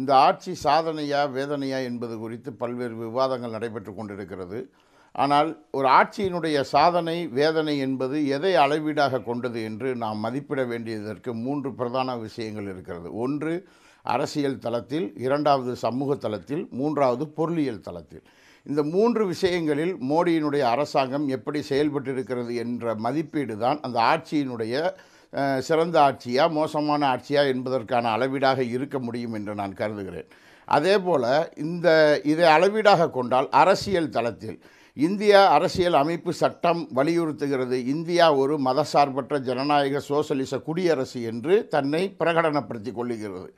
இந்த ஆட்சி சாதனையா வேதனையா என்பது குறித்து பல்வேறு விவாதங்கள் நடைபெற்று கொண்டிருக்கிறது ஆனால் ஒரு ஆட்சியினுடைய சாதனை வேதனை என்பது எதை அளவீடாக கொண்டது என்று நாம் மதிப்பிட வேண்டியதற்கு மூன்று பிரதான விஷயங்கள் இருக்கிறது ஒன்று அரசியல் தளத்தில் இரண்டாவது சமூக தளத்தில் மூன்றாவது பொருளியல் தளத்தில் இந்த மூன்று விஷயங்களில் மோடியினுடைய அரசாங்கம் எப்படி செயல்பட்டிருக்கிறது என்ற மதிப்பீடு தான் அந்த ஆட்சியினுடைய சிறந்த ஆட்சியா மோசமான ஆட்சியா என்பதற்கான அளவீடாக இருக்க முடியும் என்று நான் கருதுகிறேன் அதே போல் இந்த இதை அளவீடாக கொண்டால் அரசியல் தளத்தில் இந்தியா அரசியல் அமைப்பு சட்டம் வலியுறுத்துகிறது இந்தியா ஒரு மதசார்பற்ற ஜனநாயக சோசலிச குடியரசு என்று தன்னை பிரகடனப்படுத்தி கொள்ளுகிறது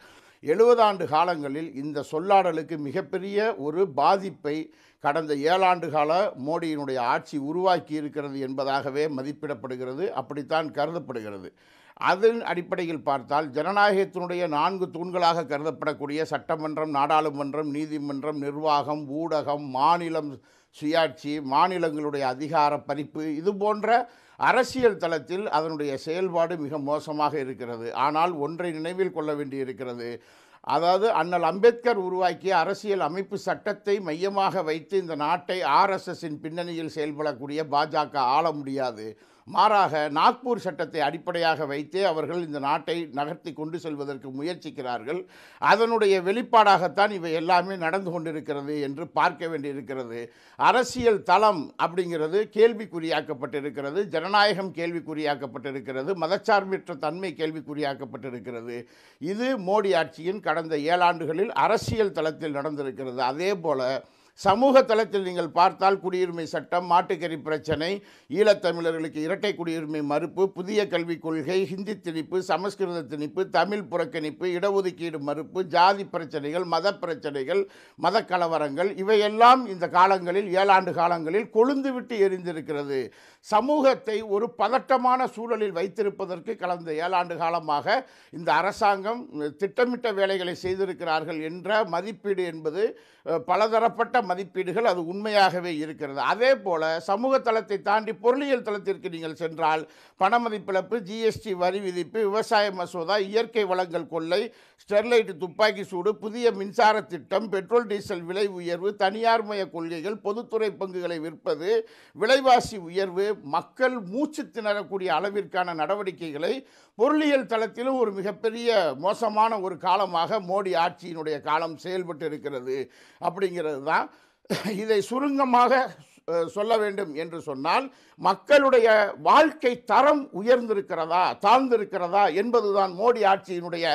எழுபதாண்டு காலங்களில் இந்த சொல்லாடலுக்கு மிகப்பெரிய ஒரு பாதிப்பை கடந்த ஏழாண்டு கால மோடியினுடைய ஆட்சி உருவாக்கி இருக்கிறது என்பதாகவே மதிப்பிடப்படுகிறது அப்படித்தான் கருதப்படுகிறது அதன் அடிப்படையில் பார்த்தால் ஜனநாயகத்தினுடைய நான்கு தூண்களாக கருதப்படக்கூடிய சட்டமன்றம் நாடாளுமன்றம் நீதிமன்றம் நிர்வாகம் ஊடகம் மாநிலம் சுயாட்சி மாநிலங்களுடைய அதிகார பறிப்பு இது போன்ற அரசியல் தளத்தில் அதனுடைய செயல்பாடு மிக மோசமாக இருக்கிறது ஆனால் ஒன்றை நினைவில் கொள்ள வேண்டியிருக்கிறது அதாவது அண்ணல் அம்பேத்கர் உருவாக்கிய அரசியல் அமைப்பு சட்டத்தை மையமாக வைத்து இந்த நாட்டை ஆர்எஸ்எஸின் பின்னணியில் செயல்படக்கூடிய பாஜக ஆள முடியாது மாறாக நாக்பூர் சட்டத்தை அடிப்படையாக வைத்தே அவர்கள் இந்த நாட்டை நகர்த்தி கொண்டு செல்வதற்கு முயற்சிக்கிறார்கள் அதனுடைய வெளிப்பாடாகத்தான் இவை எல்லாமே நடந்து கொண்டிருக்கிறது என்று பார்க்க வேண்டியிருக்கிறது அரசியல் தளம் அப்படிங்கிறது கேள்விக்குறியாக்கப்பட்டிருக்கிறது ஜனநாயகம் கேள்விக்குறியாக்கப்பட்டிருக்கிறது மதச்சார்பற்ற தன்மை கேள்விக்குறியாக்கப்பட்டிருக்கிறது இது மோடி ஆட்சியின் கடந்த ஏழாண்டுகளில் அரசியல் தளத்தில் நடந்திருக்கிறது அதே போல் சமூக தளத்தில் நீங்கள் பார்த்தால் குடியுரிமை சட்டம் மாட்டுக்கறி பிரச்சனை ஈழத்தமிழர்களுக்கு இரட்டை குடியுரிமை மறுப்பு புதிய கல்விக் கொள்கை ஹிந்தி திணிப்பு சமஸ்கிருத திணிப்பு தமிழ் புறக்கணிப்பு இடஒதுக்கீடு மறுப்பு ஜாதி பிரச்சனைகள் மத பிரச்சனைகள் மத கலவரங்கள் இவையெல்லாம் இந்த காலங்களில் ஏழாண்டு காலங்களில் கொழுந்துவிட்டு எரிந்திருக்கிறது சமூகத்தை ஒரு பதட்டமான சூழலில் வைத்திருப்பதற்கு கடந்த ஏழாண்டு காலமாக இந்த அரசாங்கம் திட்டமிட்ட வேலைகளை செய்திருக்கிறார்கள் என்ற மதிப்பீடு என்பது பலதரப்பட்ட மதிப்பீடுகள் அது உண்மையாகவே இருக்கிறது அதே போல் சமூக தளத்தை தாண்டி பொருளியல் தளத்திற்கு நீங்கள் சென்றால் பண மதிப்பிழப்பு ஜிஎஸ்டி வரி விதிப்பு விவசாய மசோதா இயற்கை வளங்கள் கொள்ளை ஸ்டெர்லைட் துப்பாக்கி சூடு புதிய மின்சார திட்டம் பெட்ரோல் டீசல் விலை உயர்வு தனியார்மய கொள்கைகள் பொதுத்துறை பங்குகளை விற்பது விலைவாசி உயர்வு மக்கள் மூச்சு திணறக்கூடிய அளவிற்கான நடவடிக்கைகளை பொருளியல் தளத்திலும் ஒரு மிகப்பெரிய மோசமான ஒரு காலமாக மோடி ஆட்சியினுடைய காலம் செயல்பட்டு இருக்கிறது அப்படிங்கிறது தான் இதை சுருங்கமாக சொல்ல வேண்டும் என்று சொன்னால் மக்களுடைய வாழ்க்கை தரம் உயர்ந்திருக்கிறதா தாழ்ந்திருக்கிறதா என்பதுதான் மோடி ஆட்சியினுடைய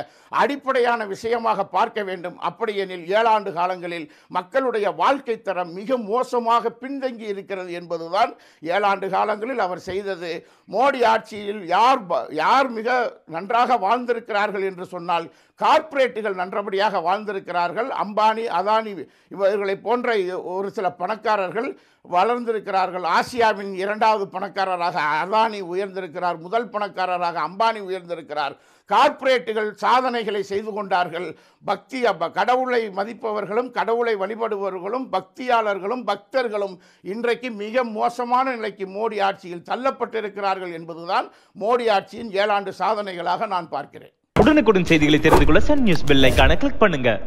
அடிப்படையான விஷயமாக பார்க்க வேண்டும் அப்படியெனில் ஏழாண்டு காலங்களில் மக்களுடைய வாழ்க்கை தரம் மிக மோசமாக பின்தங்கி இருக்கிறது என்பதுதான் ஏழாண்டு காலங்களில் அவர் செய்தது மோடி ஆட்சியில் யார் யார் மிக நன்றாக வாழ்ந்திருக்கிறார்கள் என்று சொன்னால் கார்ப்பரேட்டுகள் நன்றபடியாக வாழ்ந்திருக்கிறார்கள் அம்பானி அதானி இவர்களை போன்ற ஒரு சில பணக்காரர்கள் வ வளர்ந்திருக்கிறார்கள் ஆசியாவின் இரண்டாவது பணக்காரராக அதானி உயர்ந்திருக்கிறார் முதல் பணக்காரராக அம்பானி உயர்ந்திருக்கிறார் கார்ப்பரேட்டுகள் சாதனைகளை செய்து கொண்டார்கள் பக்தி கடவுளை மதிப்பவர்களும் கடவுளை வழிபடுபவர்களும் பக்தியாளர்களும் பக்தர்களும் இன்றைக்கு மிக மோசமான நிலைக்கு மோடி ஆட்சியில் தள்ளப்பட்டிருக்கிறார்கள் என்பதுதான் மோடி ஆட்சியின் ஏழாண்டு சாதனைகளாக நான் பார்க்கிறேன் உடனுக்குடன் செய்திகளை தெரிந்து கொள்ள சன் நியூஸ் பெல் கிளிக் பண்ணுங்க